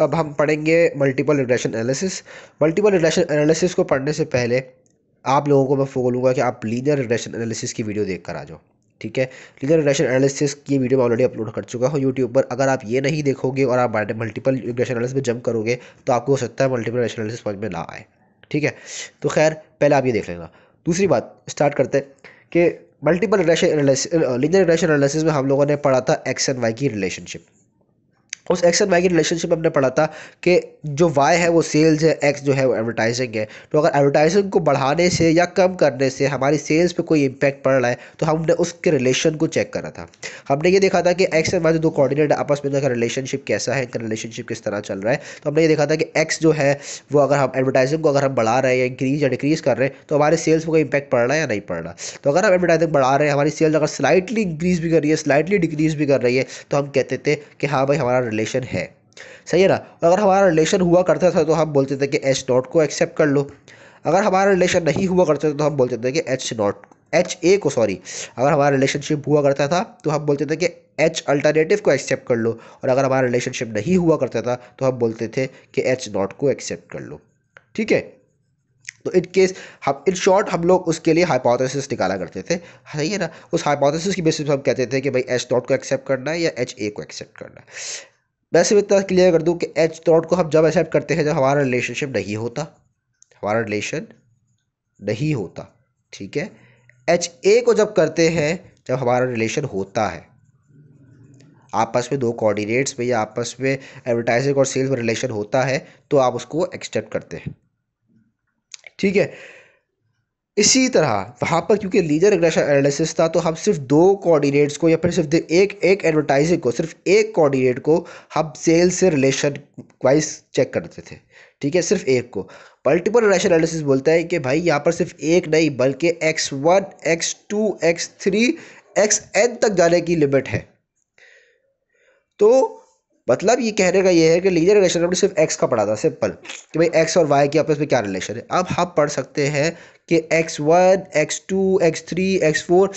अब हम पढ़ेंगे multiple regression analysis multiple regression analysis को पढ़ने से पहले आप लोगों को मैं बोलूँगा कि आप लीनियर रिग्रेशन एनालिसिस की वीडियो देख कर आ जाओ ठीक है लीनियर रिग्रेशन एनालिसिस की वीडियो मैं ऑलरेडी अपलोड कर चुका हूँ यूट्यूब पर अगर आप ये नहीं देखोगे और आप मल्टीपल रिग्रेशन एनालिसिस में जंप करोगे तो आपको हो सकता है मल्टीपल रिग्रेशन एनालिसिस समझ में ना आए ठीक है तो खैर पहले आप ये देख लेना दूसरी बात स्टार्ट करते हैं कि multiple regression analysis linear regression analysis में हम लोगों ने पढ़ा था एक्स एंड वाई की रिलेशनशिप उस एक्स एंड वाई की रिलेशनशिप में हमने पढ़ा था कि जो वाई है वो सेल्स है एक्स जो है वो एडवर्टाइजिंग है तो अगर एडवर्टाइजिंग को बढ़ाने से या कम करने से हमारी सेल्स पे कोई इम्पैक्ट पड़ रहा है तो हमने उसके रिलेशन को चेक करा था हमने ये देखा था कि एक्स एंड वाई जो दो कोऑर्डिनेट आपस में उनका रिलेशनशिप कैसा है इनका रिलेशनशिप किस तरह चल रहा है तो हमने ये देखा था कि एक्स जो है वो अगर हम एडवर्टाइजिंग को अगर हम बढ़ा रहे हैं या इंक्रीज या डिक्रीज़ कर रहे हैं तो हमारे सेल्स पर कोई इम्पैक्ट पड़ रहा है या नहीं पड़ रहा तो अगर हम एडवर्टाइजिंग बढ़ा रहे हैं हमारी सेल्स अगर स्लाइटली इंक्रीज़ भी कर रही है स्लाइटली डिक्रीज़ भी कर रही है तो हम कहते थे कि हाँ भाई हमारा रिलेशन है सही है ना अगर हमारा रिलेशन हुआ करता था तो हम बोलते थे कि एच नॉट को एक्सेप्ट कर लो अगर हमारा रिलेशन नहीं हुआ करता था तो हम बोलते थे कि एच नॉट एच ए को सॉरी अगर हमारा रिलेशनशिप हुआ करता था तो हम बोलते थे कि एच अल्टरनेटिव को एक्सेप्ट कर लो और अगर हमारा रिलेशनशिप नहीं हुआ करता था तो हम बोलते थे कि एच नॉट को एक्सेप्ट कर लो ठीक है तो इन केस हम इन शॉर्ट हम लोग उसके लिए हाइपोथेसिस निकाला करते थे सही है ना उस हाइपोथेसिस की बेसिस पर हम कहते थे कि भाई एच नॉट को एक्सेप्ट करना है या एच ए को एक्सेप्ट करना है वैसे भी इतना क्लियर कर दूँ कि एच थॉट को हम जब एक्सेप्ट करते हैं जब हमारा रिलेशनशिप नहीं होता हमारा रिलेशन नहीं होता ठीक है एच ए को जब करते हैं जब हमारा रिलेशन होता है आपस में दो कोऑर्डिनेट्स में या आपस में एडवर्टाइजिंग और सेल्स में रिलेशन होता है तो आप उसको एक्सेप्ट करते हैं ठीक है इसी तरह वहाँ पर क्योंकि लीजर रिग्रेशन एनालिसिस था तो हम सिर्फ दो कोऑर्डिनेट्स को या फिर सिर्फ एक एक एडवर्टाइजिंग को सिर्फ एक कोऑर्डिनेट को हम सेल से रिलेशन वाइज चेक करते थे ठीक है सिर्फ एक को मल्टीपल रिग्रेशन एनालिसिस बोलता है कि भाई यहाँ पर सिर्फ एक नहीं बल्कि x one x two x three x n तक जाने की लिमिट है तो मतलब ये कहने का ये है कि लीनियर रिलेशन हमने सिर्फ एक्स का पढ़ा था सिंपल कि भाई एक्स और वाई की आपस में क्या रिलेशन है अब हम पढ़ सकते हैं कि x one x two x three x four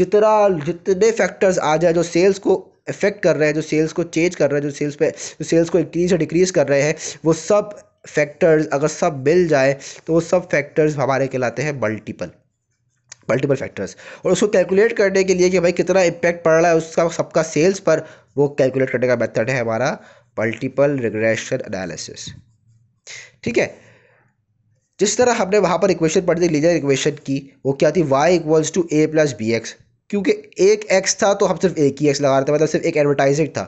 जितना जितने फैक्टर्स आ जाए जो सेल्स को इफेक्ट कर रहे हैं जो सेल्स को चेंज कर रहे हैं जो सेल्स पे जो सेल्स को इंक्रीज या डिक्रीज कर रहे हैं वो सब फैक्टर्स अगर सब मिल जाए तो वो सब फैक्टर्स हमारे कहलाते हैं मल्टीपल मल्टीपल फैक्टर्स और उसको कैलकुलेट करने के लिए कि भाई कितना इम्पैक्ट पड़ रहा है उसका सबका सेल्स पर वो कैलकुलेट करने का मेथड है हमारा मल्टीपल रिग्रेशन एनालिसिस ठीक है जिस तरह हमने वहाँ पर इक्वेशन पढ़ दी लीजर इक्वेशन की वो क्या थी y equals to a plus b x क्योंकि एक एक्स था तो हम सिर्फ एक ही एक्स लगा रहे थे मतलब सिर्फ एक एडवर्टाइजिंग था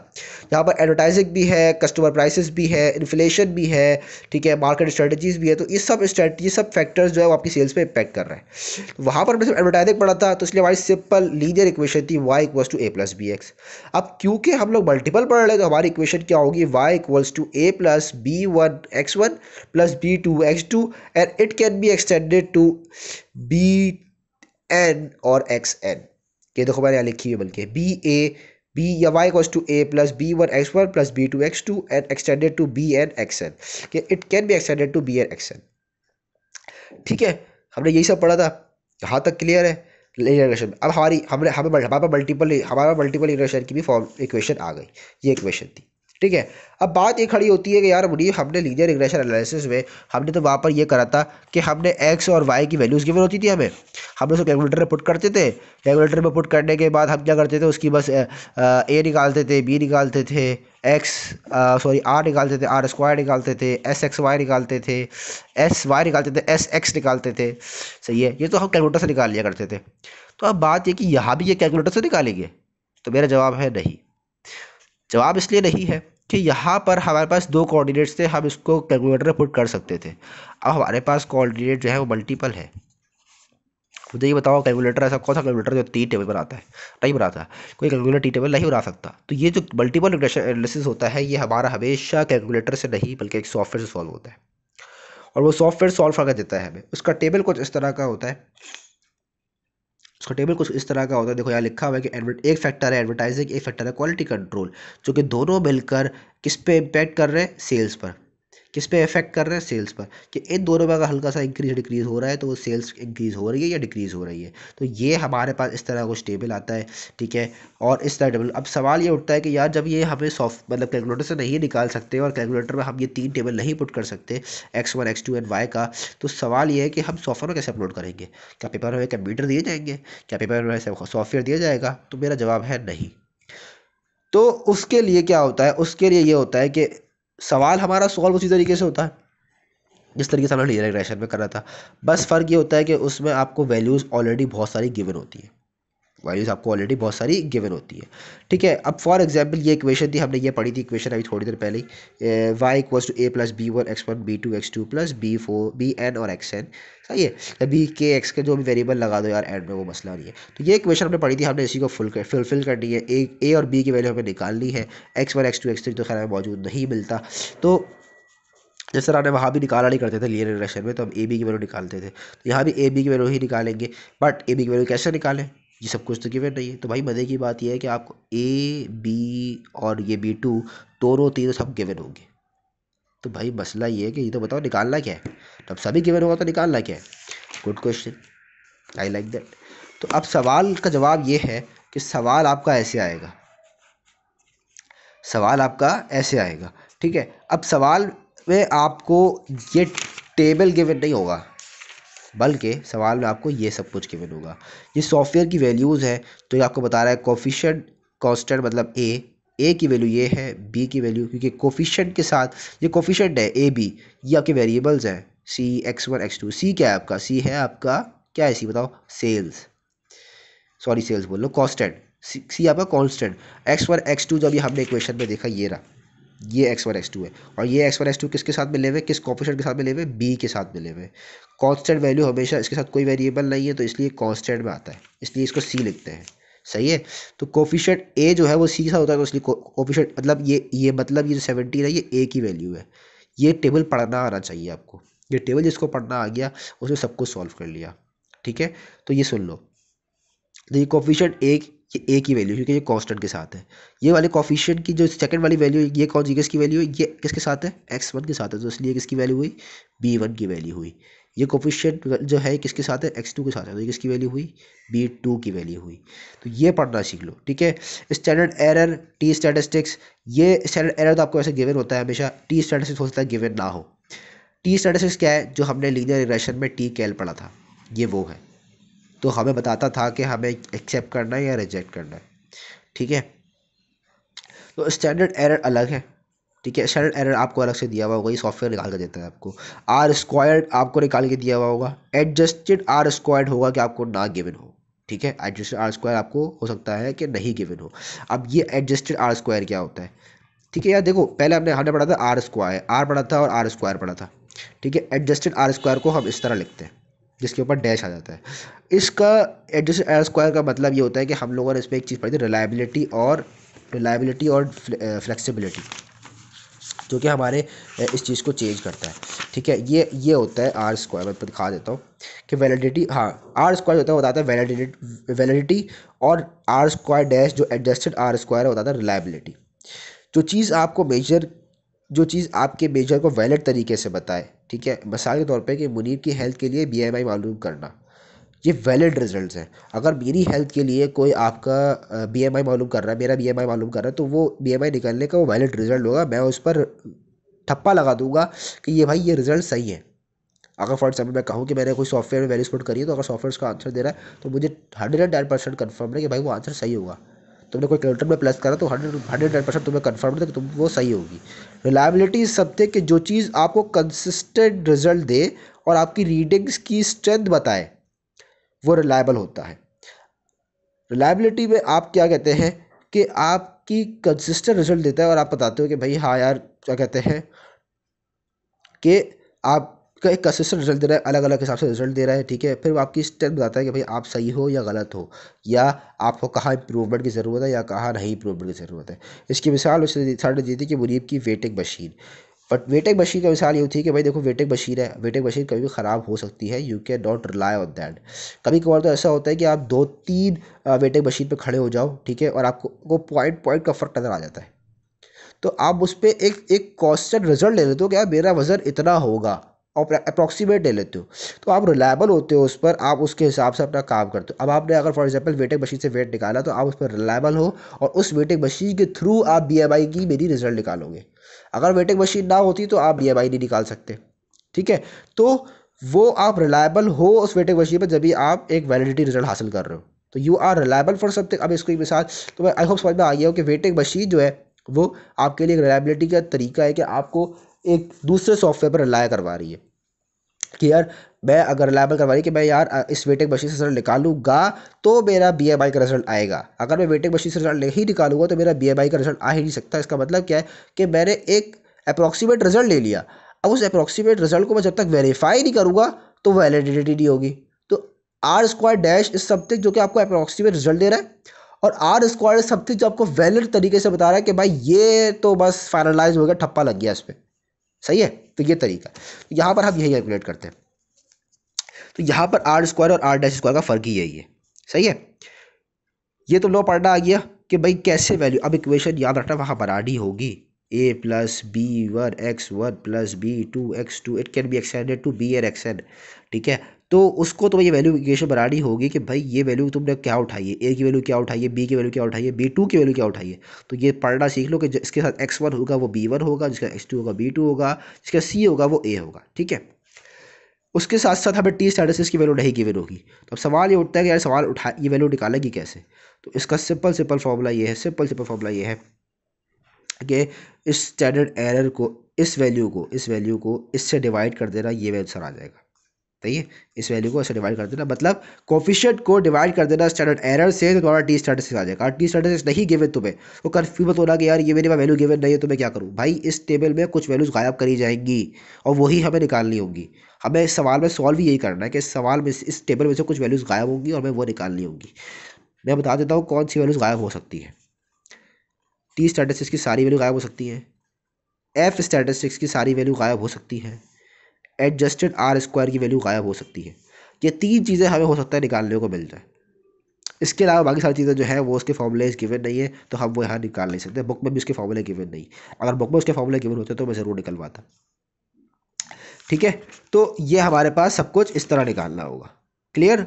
यहाँ पर एडवर्टाइजिंग भी है कस्टमर प्राइसेस भी है इन्फ्लेशन भी है ठीक है मार्केट स्ट्रेटजीज भी है तो इस सब स्ट्रेटी सब फैक्टर्स जो है वो आपकी सेल्स पे इम्पैक्ट कर रहे हैं तो वहाँ पर सिर्फ एडवर्टाइजिंग पढ़ा था तो इसलिए हमारी सिंपल लीनियर इक्वेशन थी y equals to a plus b x अब क्योंकि हम लोग मल्टीपल पढ़ रहे हैं तो हमारी इक्वेशन क्या होगी y equals to a plus b one x one plus b two x two and it can be extended to b n और एक्स एन ये देखो मैंने यहाँ लिखी है बल्कि बी ए बी या y cos to a plus b one x one plus b two x two and extended to b n x n it can be extended to b and x n ठीक है हमने यही सब पढ़ा था यहाँ तक क्लियर है लीनियर अब हमारी हमने हमें हमारे मल्टीपल हमारा मल्टीपल रिग्रेशन की भी फॉर्म इक्वेशन आ गई ये इक्वेशन थी ठीक है अब बात ये खड़ी होती है कि यार मुनीब हमने लीजिए रिग्रेशन एनालिसिस में हमने तो वहाँ पर ये करा था कि हमने एक्स और वाई की वैल्यूज़ गिवन होती थी हमें हम उसको कैलकुलेटर में पुट करते थे कैलकुलेटर में पुट करने के बाद हम क्या करते थे उसकी बस ए निकालते थे बी निकालते थे एक्स सॉरी आर निकालते थे आर स्क्वायर निकालते थे एस एक्स वाई निकालते थे एस वाई निकालते थे एस एक्स निकालते थे सही है ये तो हम कैलकुलेटर से निकाल लिया करते थे तो अब बात ये कि यहाँ भी ये कैलकुलेटर से निकालेंगे तो मेरा जवाब है नहीं जवाब इसलिए नहीं है कि यहाँ पर हमारे पास दो कोऑर्डिनेट्स थे हम इसको कैलकुलेटर में पुट कर सकते थे अब हमारे पास कोऑर्डिनेट जो है वो मल्टीपल है मुझे ये बताओ कैलकुलेटर ऐसा कौन सा कैलकुलेटर जो टी टेबल बनाता है नहीं बनाता कोई कैलकुलेटर टी टेबल नहीं बना सकता तो ये जो मल्टीपल एनालिसिस होता है ये हमारा हमेशा कैलकुलेटर से नहीं बल्कि एक सॉफ्टवेयर से सॉल्व होता है और वो सॉफ्टवेयर सॉल्व कर देता है हमें उसका टेबल कुछ इस तरह का होता है उसका टेबल कुछ इस तरह का होता है देखो यहाँ लिखा हुआ है कि एक फैक्टर है एडवर्टाइजिंग एक फैक्टर है क्वालिटी कंट्रोल जो कि दोनों मिलकर किस पे इम्पैक्ट कर रहे हैं सेल्स पर किस पे इफेक्ट कर रहे हैं सेल्स पर कि इन दोनों में अगर हल्का सा इंक्रीज डिक्रीज हो रहा है तो वो सेल्स इंक्रीज हो रही है या डिक्रीज हो रही है तो ये हमारे पास इस तरह कुछ टेबल आता है ठीक है और इस तरह टेबल अब सवाल ये उठता है कि यार जब ये हमें सॉफ्ट मतलब कैलकुलेटर से नहीं निकाल सकते और कैलकुलेटर में हम ये तीन टेबल नहीं पुट कर सकते x one x two and y का तो सवाल ये है कि हम सॉफ्टवेयर कैसे अपलोड करेंगे क्या पेपर हमें कंप्यूटर दिए जाएंगे क्या पेपर हमें सॉफ्टवेयर दिया जाएगा तो मेरा जवाब है नहीं तो उसके लिए क्या होता है उसके लिए ये होता है कि सवाल हमारा सॉल्व उसी तरीके से होता है जिस तरीके से हमने लीनियर रिग्रेशन में करा था बस फ़र्क ये होता है कि उसमें आपको वैल्यूज़ ऑलरेडी बहुत सारी गिवन होती हैं वैल्यूज आपको ऑलरेडी बहुत सारी गिवन होती है ठीक है अब फॉर एग्जांपल ये इक्वेशन थी हमने ये पढ़ी थी इक्वेशन अभी थोड़ी देर पहले ही y equals to a plus b one x one b two x two plus b four b n और एक्स एन सही है बी के एक्स के जो भी वेरिएबल लगा दो यार एन में वो मसला नहीं है तो ये इक्वेशन हमने पढ़ी थी हमने इसी को फुल कर फुलफिल करनी है ए ए और बी की वैल्यू हमें निकालनी है x one x two x three तो खैर हमें मौजूद नहीं मिलता तो जिस तरह हमने वहाँ भी निकाला नहीं करते थे लियर रिलेशन में तो हम ए बी की वैल्यू निकालते थे तो यहाँ भी ए बी की वैल्यू ही निकालेंगे बट ए बी की वैल्यू कैसे निकालें ये सब कुछ तो गिवन नहीं है तो भाई मज़े की बात यह है कि आपको ए बी और ये बी टू दोनों तीनों सब गिवन होंगे तो भाई मसला ये है कि ये तो बताओ निकालना क्या है तो अब सभी गिवन होगा तो निकालना क्या है good question I like that तो अब सवाल का जवाब ये है कि सवाल आपका ऐसे आएगा सवाल आपका ऐसे आएगा ठीक है अब सवाल में आपको ये टेबल गिवन नहीं होगा बल्कि सवाल में आपको ये सब कुछ गिवन होगा ये सॉफ्टवेयर की वैल्यूज़ है तो ये आपको बता रहा है कोफिशेंट कॉन्स्टेंट मतलब ए ए की वैल्यू ये है बी की वैल्यू क्योंकि कोफिशेंट के साथ ये कोफिशेंट है ए बी ये आपके वेरिएबल्स हैं c x one x two c क्या है आपका सी है आपका क्या है सी बताओ सेल्स सॉरी सेल्स बोल लो कॉन्स्टेंट सी आपका constant x one x two जब हमने इक्वेशन में देखा ये रहा ये एक्स वन एक्स टू है और ये एक्स वन एक्स टू किसके साथ मिले हुए किस कॉपिशन के साथ मिले हुए बी के साथ मिले हुए कॉन्स्टेंट वैल्यू हमेशा इसके साथ कोई वेरिएबल नहीं है तो इसलिए कॉन्स्टेंट में आता है इसलिए इसको सी लिखते हैं सही है तो कोफिशेंट ए जो है वो सी के साथ होता है तो इसलिए कोफिशेंट मतलब ये ये मतलब ये जो सेवेंटीन है ये ए की वैल्यू है ये टेबल पढ़ना आना चाहिए आपको ये टेबल जिसको पढ़ना आ गया उसने सब कुछ सॉल्व कर लिया ठीक है तो ये सुन लो तो ये कोफिशेंट ए ये ए की वैल्यू क्योंकि ये कॉन्स्टेंट के साथ है ये वाले कॉफिशियंट की जो सेकंड वाली वैल्यू ये कौन सी की वैल्यू ये किसके साथ है एक्स वन के साथ है तो इसलिए किसकी वैल्यू हुई बी वन की वैल्यू हुई ये कोफिशियंट जो है किसके साथ है एक्स टू के साथ है तो ये किसकी वैल्यू हुई बी टू की वैल्यू हुई तो ये पढ़ना सीख लो ठीक है स्टैंडर्ड एरर टी स्टैटिस्टिक्स ये स्टैंडर्ड एरर तो आपको ऐसे गिवन होता है हमेशा टी स्टैटिस्टिक्स हो सकता है गिवन ना हो टी स्टैटिस्टिक्स क्या है जो हमने लीनियर रिग्रेशन में टी कैल पढ़ा था ये वो है तो हमें बताता था कि हमें एक्सेप्ट करना है या रिजेक्ट करना है ठीक है तो स्टैंडर्ड एरर अलग है ठीक है स्टैंडर्ड एरर आपको अलग से दिया हुआ होगा ये सॉफ्टवेयर निकाल के देता है आपको आर स्क्वायर्ड आपको निकाल के दिया हुआ होगा एडजस्टेड आर स्क्वायर्ड होगा कि आपको ना गिवन हो ठीक है एडजस्टेड आर स्क्वायर आपको हो सकता है कि नहीं गिवन हो अब ये एडजस्टेड आर स्क्वायर क्या होता है ठीक है यार देखो पहले हमने हमने पढ़ा था आर स्क्वायर आर पढ़ा था और आर स्क्वायर पढ़ा था ठीक है एडजस्टेड आर स्क्वायर को हम इस तरह लिखते हैं जिसके ऊपर डैश आ जाता है इसका एडजस्ट एयर स्क्वायर का मतलब ये होता है कि हम लोगों ने इसमें एक चीज़ पढ़ी थी रिलायबिलिटी और रिलायबिलिटी और फ्लेक्सिबिलिटी uh, जो कि हमारे uh, इस चीज़ को चेंज करता है ठीक है ये ये होता है आर स्क्वायर मैं दिखा देता हूँ कि वैलिडिटी हाँ आर स्क्वायर होता है बताता है वैलिडिटी वैलिडिटी और आर स्क्वायर डैश जो एडजस्टेड आर स्क्वायर है बताता है रिलायबिलिटी जो चीज़ आपको मेजर जो चीज़ आपके मेजर को वैलिड तरीके से बताए ठीक है मिसाल के तौर पे कि मुनीर की हेल्थ के लिए बीएमआई मालूम करना ये वैलिड रिजल्ट्स हैं अगर मेरी हेल्थ के लिए कोई आपका बीएमआई मालूम कर रहा है मेरा बीएमआई मालूम कर रहा है तो वो बीएमआई निकलने का वो वैलिड रिजल्ट होगा मैं उस पर ठप्पा लगा दूंगा कि ये भाई ये रिजल्ट सही है अगर फॉर एग्जाम्पल मैं कहूँ कि मैंने कोई सॉफ्टवेयर में वैल्यू पुट करी है तो अगर सॉफ्टवेयर का आंसर दे रहा है तो मुझे hundred and ten percent confirm है कि भाई वो आंसर सही होगा तुमने कोई कैलकुलेटर में प्लस करा तो हंड्रेड हंड्रेड टेन परसेंट तुम्हें कन्फर्म है कि तुम वो सही होगी रिलायबिलिटी इस सबते कि जो चीज़ आपको कंसिस्टेंट रिजल्ट दे और आपकी रीडिंग्स की स्ट्रेंथ बताए वो रिलायबल होता है रिलायबिलिटी में आप क्या कहते हैं कि आपकी कंसिस्टेंट रिजल्ट देता है और आप बताते हो कि भाई हाँ यार क्या कहते हैं कि आप का एक कंसिस्टेंट रिजल्ट दे रहा है अलग अलग हिसाब से रिजल्ट दे रहा है ठीक है फिर वो आपकी स्टेप बताता है कि भाई आप सही हो या गलत हो या आपको कहाँ इंप्रूवमेंट की ज़रूरत है या कहाँ नहीं इंप्रूवमेंट की ज़रूरत है इसकी मिसाल उसने साढ़े दी थी कि मुरीब की weighting machine but weighting Bashir का मिसाल ये थी कि भाई देखो वेटिंग बशीर है वेटिंग बशीर कभी भी ख़राब हो सकती है you can not rely on that कभी कभार तो ऐसा होता है कि आप दो तीन वेटिंग बशीर पर खड़े हो जाओ ठीक है और आपको वो पॉइंट पॉइंट का फ़र्क नज़र आ जाता है तो आप उस पर एक एक कॉन्स्टेंट रिजल्ट ले लेते हो कि यार मेरा वज़न इतना होगा अप्रॉक्सीमेट ले लेते हो तो आप रिलायबल होते हो उस पर आप उसके हिसाब से अपना काम करते हो अब आपने अगर फॉर एग्जांपल वेटिंग मशीन से वेट निकाला तो आप उस पर रिलायबल हो और उस वेटिंग मशीन के थ्रू आप आई की मेरी रिजल्ट निकालोगे अगर वेटिंग मशीन ना होती तो आप आई नहीं निकाल सकते ठीक है तो वो आप रिलायबल हो उस वेटिंग मशीन पर जब भी आप एक वैलिडिटी रिजल्ट हासिल कर रहे हो तो you are reliable for something अब इसको मिसाल तो मैं आई होप समझ में आ गया हो कि वेटिंग मशीन जो है वो आपके लिए एक रिलायबिलिटी का तरीका है कि आपको एक दूसरे सॉफ्टवेयर पर रिलाय करवा रही है कि यार मैं अगर रिलायबल करवा रही कि मैं यार इस वेटिंग मशीन से रिजल्ट निकालूंगा तो मेरा बी एम आई का रिजल्ट आएगा अगर मैं वेटिंग मशीन से रिजल्ट नहीं निकालूंगा तो मेरा बी एम आई का रिजल्ट आ ही नहीं सकता इसका मतलब क्या है कि मैंने एक अप्रॉक्सीमेट रिजल्ट ले लिया अब उस अप्रॉक्सीमेट रिजल्ट को मैं जब तक वेरीफाई नहीं करूँगा तो वैलिडिटी नहीं होगी तो r square dash is something जो कि आपको अप्रॉक्सीमेट रिजल्ट दे रहा है और आर स्क्वायर इज समथिंग जो आपको वैलिड तरीके से बता रहा है कि भाई ये तो बस फाइनलाइज हो गया ठप्पा लग गया इस पर सही है तो ये तरीका तो यहाँ पर हम यही कैलकुलेट करते हैं तो यहाँ पर आर स्क्वायर और आर डैश स्क्वायर का फ़र्क ही यही है सही है ये तो लो पढ़ना आ गया कि भाई कैसे वैल्यू अब इक्वेशन याद रखना वहाँ पर आर डी होगी a plus b one x one plus b two x two it can be extended to b r x n ठीक है तो उसको तो ये वैल्यू इक्वेशन बनानी होगी कि भाई ये वैल्यू तुमने क्या उठाई है ए की वैल्यू क्या उठाई है बी की वैल्यू क्या उठाई है बी टू की वैल्यू क्या उठाई है तो ये पढ़ना सीख लो कि जिसके साथ एक्स वन होगा वो बी वन होगा जिसका एक्स टू होगा बी टू होगा जिसका सी होगा वो ए होगा ठीक है उसके साथ साथ हमें टी स्टैटिस की वैल्यू नहीं गिवन होगी तो अब सवाल ये उठता है कि यार सवाल उठा ये वैल्यू निकालेगी कैसे तो इसका सिंपल सिंपल फॉर्मूला ये है सिंपल सिंपल फॉर्मूला ये है कि इस स्टैंडर्ड एरर को इस वैल्यू को इस वैल्यू को इससे डिवाइड कर देना ये आंसर आ जाएगा सही है इस वैल्यू को ऐसे डिवाइड कर देना मतलब कोफिशियंट को डिवाइड कर देना स्टैंडर्ड एरर से तो तुम्हारा टी स्टैटिस्टिक्स आ जाएगा टी स्टैटिस्टिक्स नहीं गिवन तुम्हें तो कन्फ्यूज मत होना कि यार ये मेरे पास वैल्यू गिवन नहीं है तो मैं क्या करूँ भाई इस टेबल में कुछ वैल्यूज़ गायब करी जाएंगी और वही हमें निकालनी होगी हमें इस सवाल में सॉल्व यही करना है कि इस सवाल में इस टेबल में से कुछ वैल्यूज़ गायब होंगी और हमें वो निकालनी होंगी मैं बता देता हूँ कौन सी वैल्यूज़ गायब हो सकती है टी स्टैटिस्टिक्स की सारी वैल्यू गायब हो सकती है एफ स्टैटिस्टिक्स की सारी वैल्यू गायब हो सकती है एडजस्टेड आर स्क्वायर की वैल्यू गायब हो सकती है ये तीन चीज़ें हमें हो सकता है निकालने को मिल जाए इसके अलावा बाकी सारी चीज़ें जो है वो उसके फॉर्मूलेज गिवन नहीं है तो हम वो यहाँ निकाल नहीं सकते बुक में भी उसके फॉर्मूले गिवन नहीं अगर बुक में उसके फॉर्मूले गिवन होते तो मैं ज़रूर निकलवाता ठीक है तो ये हमारे पास सब कुछ इस तरह निकालना होगा क्लियर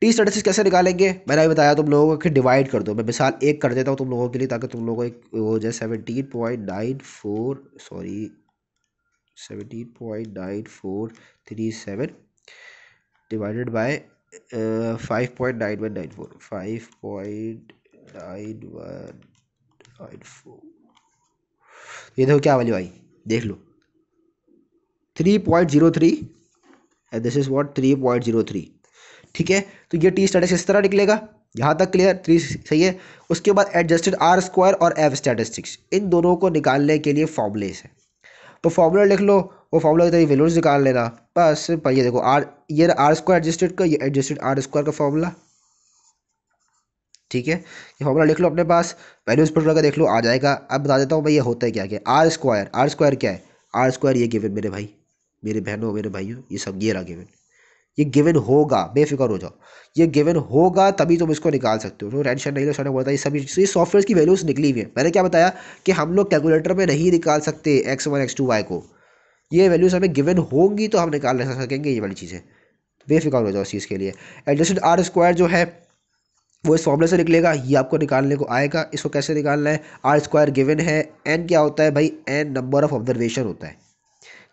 टी स्टेटसिस कैसे निकालेंगे मैंने अभी बताया तुम लोगों को कि डिवाइड कर दो मैं मिसाल एक कर देता हूँ तुम लोगों के लिए ताकि तुम लोगों को एक वो जाए seventeen point nine four sorry 17.9437 divided by uh, 5.9194 5.9194 ये देखो क्या वाली आई देख लो 3.03 एंड दिस इज व्हाट 3.03 ठीक है तो ये टी स्टेटस इस तरह निकलेगा यहाँ तक क्लियर थ्री सही है उसके बाद एडजस्टेड आर स्क्वायर और एफ स्टैटिस्टिक्स इन दोनों को निकालने के लिए फॉर्मुलेस है तो फार्मूला लिख लो वो फार्मूला की वैल्यूज निकाल लेना बस पर ये देखो आर ये आर स्क्वायर एडजस्टेड का ये एडजस्टेड आर स्क्वायर का फार्मूला ठीक है ये फार्मूला लिख लो अपने पास वैल्यूज पुट देख लो आ जाएगा अब बता देता हूँ भाई ये होता है क्या क्या आर स्क्वायर आर स्क्वायर क्या है आर स्क्वायर ये गिवन मेरे भाई मेरे बहनों मेरे भाइयों ये सब ये रहा गिवन ये गिवन होगा बेफिक्र हो जाओ ये गिवन होगा तभी तुम इसको निकाल सकते हो तो टेंशन नहीं सर ने बोला था ये सभी ये सॉफ्टवेयर की वैल्यूज निकली हुई है मैंने क्या बताया कि हम लोग कैलकुलेटर में नहीं निकाल सकते x one x two y को ये वैल्यूज हमें गिवन होंगी तो हम निकाल सकेंगे ये वाली चीज़ें बेफिक्र हो जाओ इस चीज़ के लिए एडजस्टेड आर स्क्वायर जो है वो इस फॉर्मूले से निकलेगा ये आपको निकालने को आएगा इसको कैसे निकालना है आर स्क्वायर गिवन है एन क्या होता है भाई एन नंबर ऑफ ऑब्जर्वेशन होता है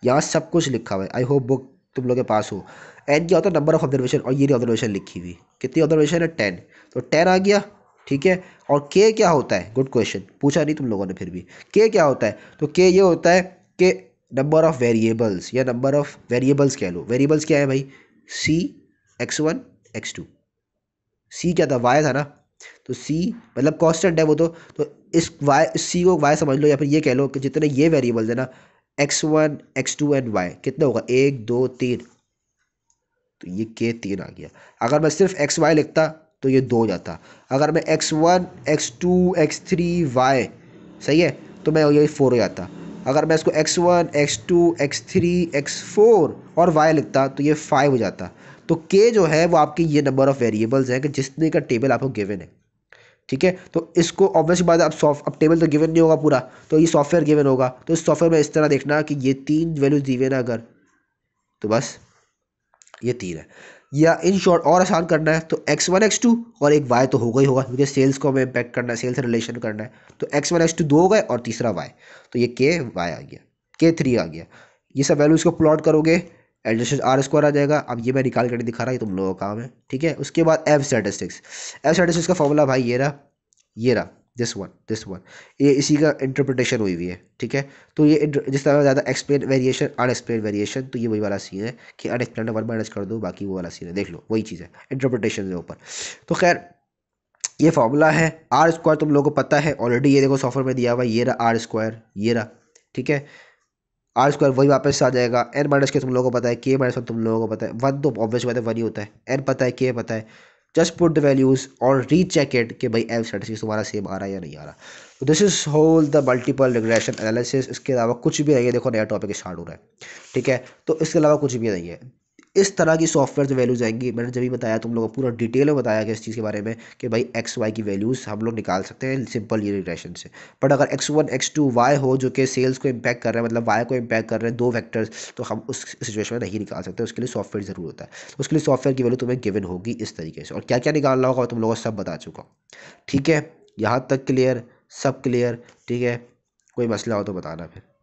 यहाँ सब कुछ लिखा हुआ है आई होप बुक तुम लोग के पास हो एन क्या होता है नंबर ऑफ ऑब्जर्वेशन और ये ऑब्जर्वेशन लिखी हुई कितनी ऑब्जर्वेशन है टेन तो टेन आ गया ठीक है और के क्या होता है गुड क्वेश्चन पूछा नहीं तुम लोगों ने फिर भी के क्या होता है तो के ये होता है कि नंबर ऑफ़ वेरिएबल्स या नंबर ऑफ़ वेरिएबल्स कह लो वेरिएबल्स क्या है भाई c x one x two c क्या था वाई था ना तो सी मतलब कॉन्स्टेंट है वो तो तो इस वाई सी को वाई समझ लो या फिर ये कह लो कि जितने ये वेरिएबल्स है ना x one x two and y कितना होगा एक दो तीन तो ये के तीन आ गया अगर मैं सिर्फ एक्स वाई लिखता तो ये दो हो जाता अगर मैं x one x two x three y सही है तो मैं ये फोर हो जाता अगर मैं इसको x one x two x three x four और वाई लिखता तो ये फाइव हो जाता तो के जो है वो आपके ये नंबर ऑफ़ वेरिएबल्स हैं कि जितने का टेबल आपको गिवन है ठीक है तो इसको ऑब्वियस बात है अब सॉफ्ट अब टेबल तो गिवन नहीं होगा पूरा तो ये सॉफ्टवेयर गिवन होगा तो इस सॉफ्टवेयर में इस तरह देखना कि ये तीन वैल्यूज दीवे ना अगर तो बस ये तीन है या इन शॉर्ट और आसान करना है तो एक्स वन एक्स टू और एक वाई तो होगा ही होगा क्योंकि सेल्स को हमें इम्पैक्ट करना है सेल्स रिलेशन करना है तो एक्स वन एक्स टू दो हो गए और तीसरा वाई तो ये के वाई आ गया के थ्री आ गया ये सब वैल्यूज़ को प्लॉट करोगे एडजस्टेड आर स्क्वायर आ जाएगा अब ये मैं निकाल कर दिखा रहा है तुम लोगों का काम है ठीक है उसके बाद एफ स्टैटिस्टिक्स एफ स्टैटिस्टिक्स का फॉर्मूला भाई ये रहा ये रहा दिस वन दिस वन ये इसी का इंटरप्रटेशन हुई हुई है ठीक है तो ये जिस तरह ज़्यादा एक्सप्लेन वेरिएशन अनएक्सप्लेन वेरिएशन तो ये वही वाला सीन है कि अनएक्सप्लेन वन माइनस कर दो बाकी वो वाला सीन है देख लो वही चीज़ है इंटरप्रटेशन के ऊपर तो खैर ये फॉर्मूला है आर स्क्वायर तुम लोगों को पता है ऑलरेडी ये देखो सॉफ्टवेयर में दिया हुआ ये रहा आर स्क्वायर ये रहा ठीक है आर स्क्वायर वही वापस आ जाएगा एन माइनस के तुम लोगों को पता है के माइनस तुम लोगों को पता है वन तो ऑब्वियस बात है वन ही होता है एन पता है के पता है जस्ट पुट द वैल्यूज़ और रीचेक इट कि भाई एम स्टेटिस्टिक्स तुम्हारा सेम आ रहा है या नहीं आ रहा तो this is whole the multiple regression analysis इसके अलावा कुछ भी नहीं है देखो नया टॉपिक स्टार्ट हो रहा है ठीक है तो इसके अलावा कुछ भी नहीं है इस तरह की सॉफ्टवेयर वैल्यूज़ आएंगी मैंने जब भी बताया तुम लोगों को पूरा डिटेल में बताया गया इस चीज़ के बारे में कि भाई एक्स वाई की वैल्यूज़ हम लोग निकाल सकते हैं सिंपल ये रिग्रेशन से बट अगर x one x two y हो जो कि सेल्स को इम्पैक्ट कर रहे हैं मतलब वाई को इम्पैक्ट कर रहे हैं दो वैक्टर्स तो हम उस सिचुएशन में नहीं निकाल सकते उसके लिए सॉफ्टवेयर ज़रूर होता है तो उसके लिए सॉफ्टवेयर की वैल्यू तुम्हें गिवन होगी इस तरीके से और क्या क्या निकालना होगा तुम लोगों को सब बता चुका ठीक है यहाँ तक क्लियर सब क्लियर ठीक है कोई मसला हो तो बताना फिर